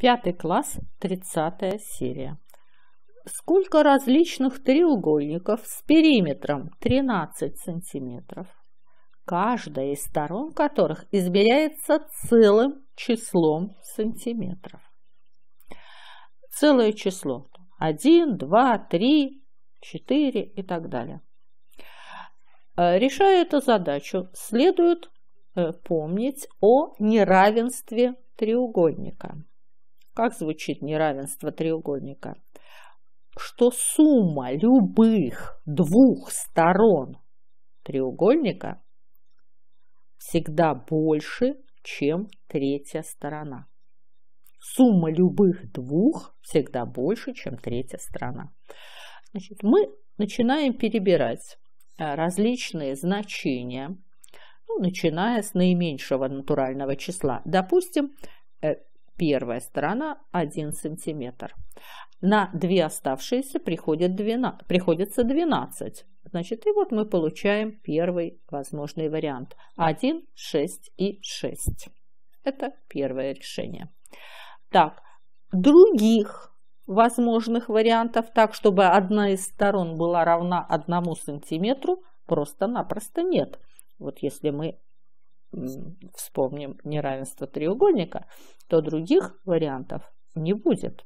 Пятый класс, тридцатая серия. Сколько различных треугольников с периметром 13 сантиметров, каждая из сторон которых измеряется целым числом сантиметров. Целое число. 1, 2, 3, 4 и так далее. Э, решая эту задачу, следует э, помнить о неравенстве треугольника как звучит неравенство треугольника, что сумма любых двух сторон треугольника всегда больше, чем третья сторона. Сумма любых двух всегда больше, чем третья сторона. Значит, мы начинаем перебирать э, различные значения, ну, начиная с наименьшего натурального числа. Допустим, э, первая сторона 1 сантиметр. На 2 оставшиеся приходит 12, приходится 12. Значит, и вот мы получаем первый возможный вариант. 1, 6 и 6. Это первое решение. Так, других возможных вариантов, так, чтобы одна из сторон была равна 1 сантиметру, просто-напросто нет. Вот если мы вспомним неравенство треугольника, то других вариантов не будет.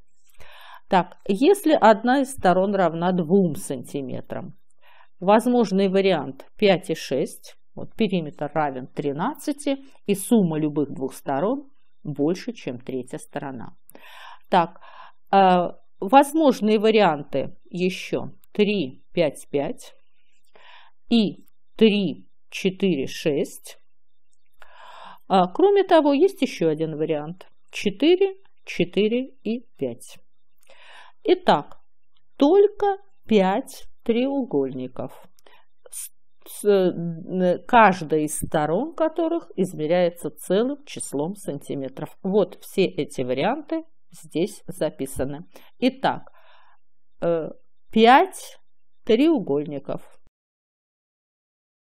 Так, если одна из сторон равна 2 сантиметрам, возможный вариант 5 и 6, вот периметр равен 13, и сумма любых двух сторон больше, чем третья сторона. Так, э, возможные варианты еще 3, 5, 5 и 3, 4, 6. А кроме того, есть еще один вариант. 4, 4 и 5. Итак, только 5 треугольников, э, каждая из сторон которых измеряется целым числом сантиметров. Вот все эти варианты здесь записаны. Итак, 5 э, треугольников.